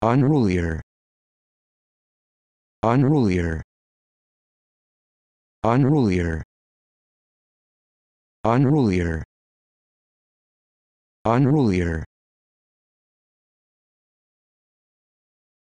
unrulier unrulier unrulier unrulier unrulier